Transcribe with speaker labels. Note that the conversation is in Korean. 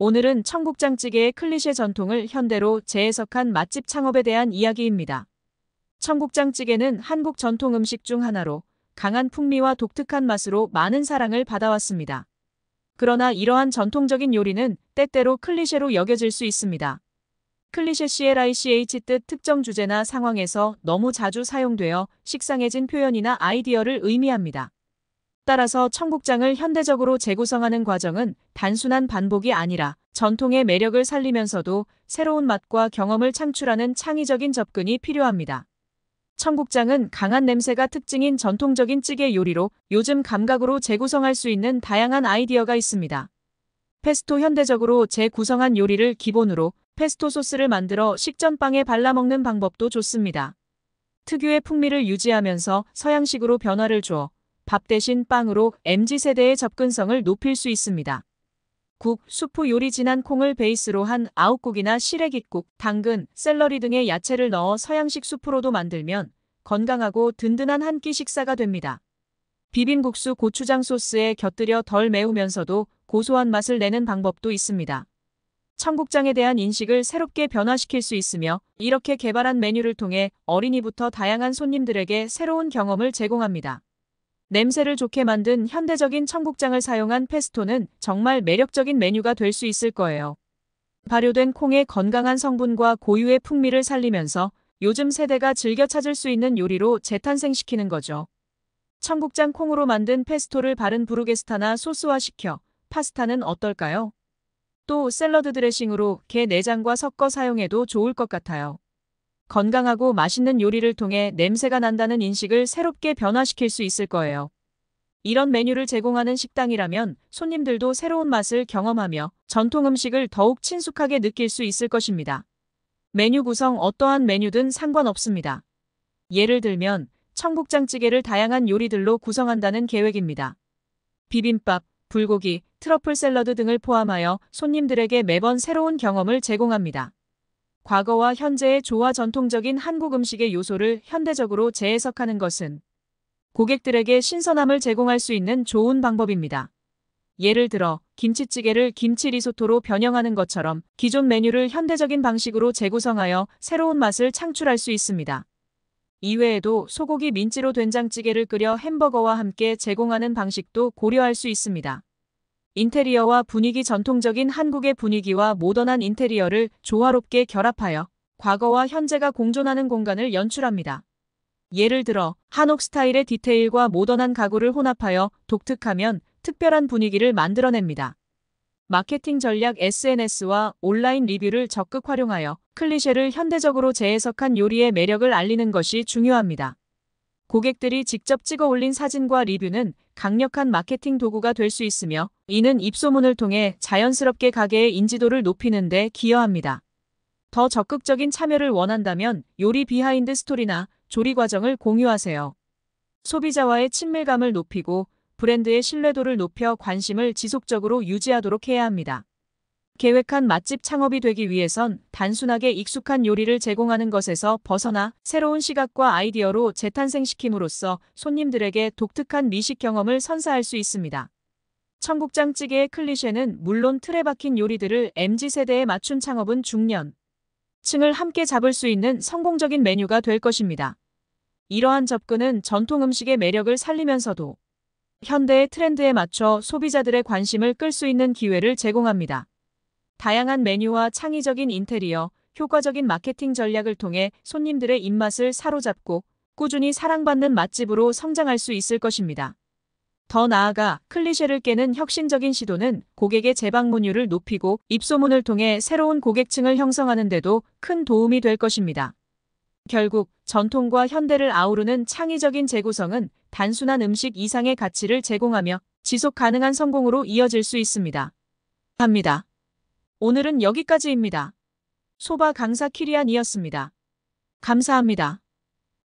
Speaker 1: 오늘은 청국장찌개의 클리셰 전통을 현대로 재해석한 맛집 창업에 대한 이야기입니다. 청국장찌개는 한국 전통 음식 중 하나로 강한 풍미와 독특한 맛으로 많은 사랑을 받아왔습니다. 그러나 이러한 전통적인 요리는 때때로 클리셰로 여겨질 수 있습니다. 클리셰 CLICH 뜻 특정 주제나 상황에서 너무 자주 사용되어 식상해진 표현이나 아이디어를 의미합니다. 따라서 청국장을 현대적으로 재구성하는 과정은 단순한 반복이 아니라 전통의 매력을 살리면서도 새로운 맛과 경험을 창출하는 창의적인 접근이 필요합니다. 청국장은 강한 냄새가 특징인 전통적인 찌개 요리로 요즘 감각으로 재구성할 수 있는 다양한 아이디어가 있습니다. 페스토 현대적으로 재구성한 요리를 기본으로 페스토 소스를 만들어 식전빵에 발라먹는 방법도 좋습니다. 특유의 풍미를 유지하면서 서양식으로 변화를 주어 밥 대신 빵으로 MZ세대의 접근성을 높일 수 있습니다. 국, 수프 요리 진한 콩을 베이스로 한 아웃국이나 시래기국, 당근, 샐러리 등의 야채를 넣어 서양식 수프로도 만들면 건강하고 든든한 한 끼 식사가 됩니다. 비빔국수 고추장 소스에 곁들여 덜 매우면서도 고소한 맛을 내는 방법도 있습니다. 청국장에 대한 인식을 새롭게 변화시킬 수 있으며 이렇게 개발한 메뉴를 통해 어린이부터 다양한 손님들에게 새로운 경험을 제공합니다. 냄새를 좋게 만든 현대적인 청국장을 사용한 페스토는 정말 매력적인 메뉴가 될 수 있을 거예요. 발효된 콩의 건강한 성분과 고유의 풍미를 살리면서 요즘 세대가 즐겨 찾을 수 있는 요리로 재탄생시키는 거죠. 청국장 콩으로 만든 페스토를 바른 부르게스타나 소스화 시켜 파스타는 어떨까요? 또 샐러드 드레싱으로 게 내장과 섞어 사용해도 좋을 것 같아요. 건강하고 맛있는 요리를 통해 냄새가 난다는 인식을 새롭게 변화시킬 수 있을 거예요. 이런 메뉴를 제공하는 식당이라면 손님들도 새로운 맛을 경험하며 전통 음식을 더욱 친숙하게 느낄 수 있을 것입니다. 메뉴 구성 어떠한 메뉴든 상관없습니다. 예를 들면 청국장찌개를 다양한 요리들로 구성한다는 계획입니다. 비빔밥, 불고기, 트러플 샐러드 등을 포함하여 손님들에게 매번 새로운 경험을 제공합니다. 과거와 현재의 조화 전통적인 한국 음식의 요소를 현대적으로 재해석하는 것은 고객들에게 신선함을 제공할 수 있는 좋은 방법입니다. 예를 들어 김치찌개를 김치 리소토로 변형하는 것처럼 기존 메뉴를 현대적인 방식으로 재구성하여 새로운 맛을 창출할 수 있습니다. 이외에도 소고기 민지로 된장찌개를 끓여 햄버거와 함께 제공하는 방식도 고려할 수 있습니다. 인테리어와 분위기 전통적인 한국의 분위기와 모던한 인테리어를 조화롭게 결합하여 과거와 현재가 공존하는 공간을 연출합니다. 예를 들어 한옥 스타일의 디테일과 모던한 가구를 혼합하여 독특하면 특별한 분위기를 만들어냅니다. 마케팅 전략 SNS와 온라인 리뷰를 적극 활용하여 클리셰를 현대적으로 재해석한 요리의 매력을 알리는 것이 중요합니다. 고객들이 직접 찍어 올린 사진과 리뷰는 강력한 마케팅 도구가 될 수 있으며 이는 입소문을 통해 자연스럽게 가게의 인지도를 높이는 데 기여합니다. 더 적극적인 참여를 원한다면 요리 비하인드 스토리나 조리 과정을 공유하세요. 소비자와의 친밀감을 높이고 브랜드의 신뢰도를 높여 관심을 지속적으로 유지하도록 해야 합니다. 계획한 맛집 창업이 되기 위해선 단순하게 익숙한 요리를 제공하는 것에서 벗어나 새로운 시각과 아이디어로 재탄생시킴으로써 손님들에게 독특한 미식 경험을 선사할 수 있습니다. 청국장찌개의 클리셰는 물론 틀에 박힌 요리들을 MZ세대에 맞춘 창업은 중년, 층을 함께 잡을 수 있는 성공적인 메뉴가 될 것입니다. 이러한 접근은 전통 음식의 매력을 살리면서도 현대의 트렌드에 맞춰 소비자들의 관심을 끌 수 있는 기회를 제공합니다. 다양한 메뉴와 창의적인 인테리어, 효과적인 마케팅 전략을 통해 손님들의 입맛을 사로잡고 꾸준히 사랑받는 맛집으로 성장할 수 있을 것입니다. 더 나아가 클리셰를 깨는 혁신적인 시도는 고객의 재방문율을 높이고 입소문을 통해 새로운 고객층을 형성하는 데도 큰 도움이 될 것입니다. 결국 전통과 현대를 아우르는 창의적인 재구성은 단순한 음식 이상의 가치를 제공하며 지속 가능한 성공으로 이어질 수 있습니다. 합니다. 오늘은 여기까지입니다. 소바 강사 키리안이었습니다. 감사합니다.